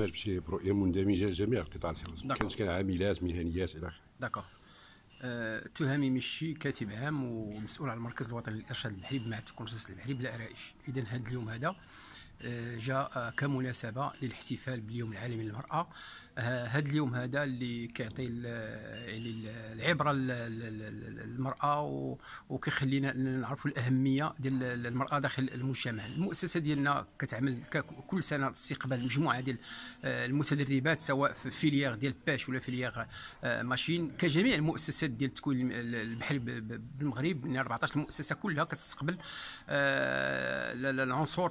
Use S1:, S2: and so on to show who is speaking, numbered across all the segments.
S1: الاندماج باش برؤيه مندمجه لجميع القطاعات كانت كان عاملات مهنيات الى اخره
S2: داكور أه، تهامي مشي كاتب عام ومسؤول على المركز الوطني للارشاد البحري بمعهد تكنسس البحري بلا ارائش اذا هذا اليوم هذا آه، جاء كمناسبه للاحتفال باليوم العالمي للمراه آه، هذا اليوم هذا اللي كيعطي يعني العبره للمراه وكيخلينا نعرفوا الاهميه ديال المراه داخل المجتمع المؤسسه ديالنا كتعمل كل سنه استقبال مجموعه ديال آه، المتدربات سواء في فيليير ديال باش ولا فيليير ماشين كجميع المؤسسات ديال التكوين البحري بالمغرب 14 يعني مؤسسه كلها كتستقبل العنصر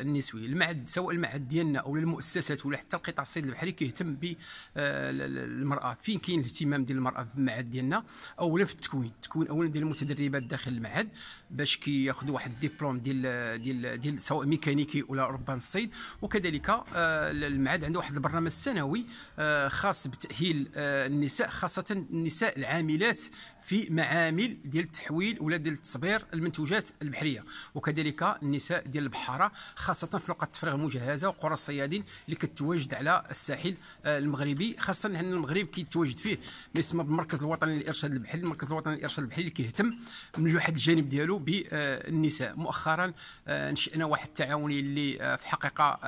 S2: النساء التسويق المعهد سواء المعهد ديالنا او المؤسسات ولا حتى القطاع الصيد البحري كيهتم بالمراه آه، فين كاين الاهتمام ديال المراه في المعهد ديالنا اولا في التكوين التكوين اولا ديال المتدربات داخل المعهد باش كياخذوا واحد الدبلوم ديال ديال ديال سواء ميكانيكي ولا ربان الصيد وكذلك آه، المعهد عنده واحد البرنامج سنوي آه، خاص بتاهيل النساء خاصه النساء العاملات في معامل ديال التحويل ولا ديال تصبير المنتوجات البحريه وكذلك النساء ديال البحاره خاصه خاصه في التفريغ المجهزه وقرى الصيادين اللي كتواجد على الساحل آه، المغربي خاصه ان المغرب كيتواجد فيه ما يسمى بالمركز الوطني للارشاد البحري المركز الوطني للارشاد البحري اللي كيهتم من واحد الجانب ديالو بالنساء آه، مؤخرا آه، نشأنا واحد التعاون اللي في حقيقه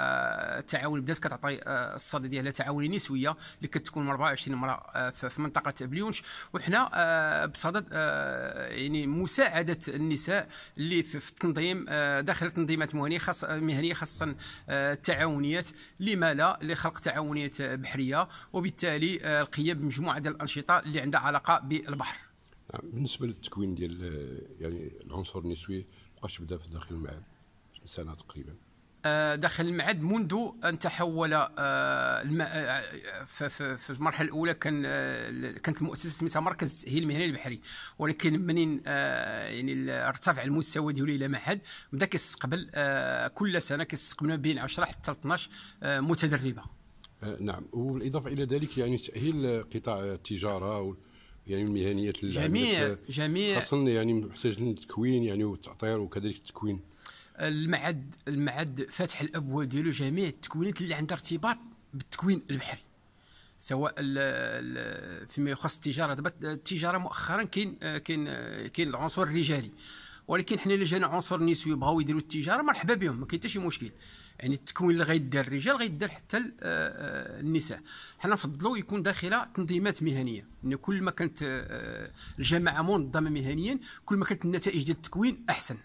S2: التعاون بدات كتعطي الصدى ديالها تعاون نسويه اللي كتكون 24 امراه في منطقه بليونش وحنا بصدد يعني مساعده النساء اللي في التنظيم داخل التنظيمات مهنيه خاصه مهنيه خاصه آه، التعاونيات لما لا لخلق تعاونيات بحريه وبالتالي آه، القيام بمجموعه ديال الانشطه اللي عندها علاقه بالبحر
S1: نعم، بالنسبه للتكوين ديال آه، يعني العنصر النسوي بقاش بدا في داخل المعهد سنه تقريبا
S2: آه، داخل المعد منذ ان تحول آه، آه، في المرحله الاولى كان كانت المؤسسه سميتها مركز التاهيل المهني البحري ولكن منين يعني ارتفع المستوى ديالو الى معهد بدا كيستقبل كل سنه كيستقبل ما بين 10 حتى 12 متدربه
S1: نعم وبالاضافه الى ذلك يعني تاهيل قطاع التجاره يعني المهنيات جميع جميع خاصه يعني محتاج للتكوين يعني والتاطير وكذلك التكوين
S2: المعد المعد فتح الابواب ديالو جميع التكوينات اللي عندها ارتباط بالتكوين البحري سواء فيما يخص التجاره التجاره مؤخرا كاين كاين كاين العنصر الرجالي ولكن حنا الا جانا عنصر نسوي بغاو يديروا التجاره مرحبا بهم ما كاين حتى شي مشكل يعني التكوين اللي غيدار الرجال غيدار حتى آه، آه، النساء حنا نفضلوا يكون داخله تنظيمات مهنيه ان كل ما كانت آه، الجماعه منظمه مهنيا كل ما كانت النتائج ديال التكوين احسن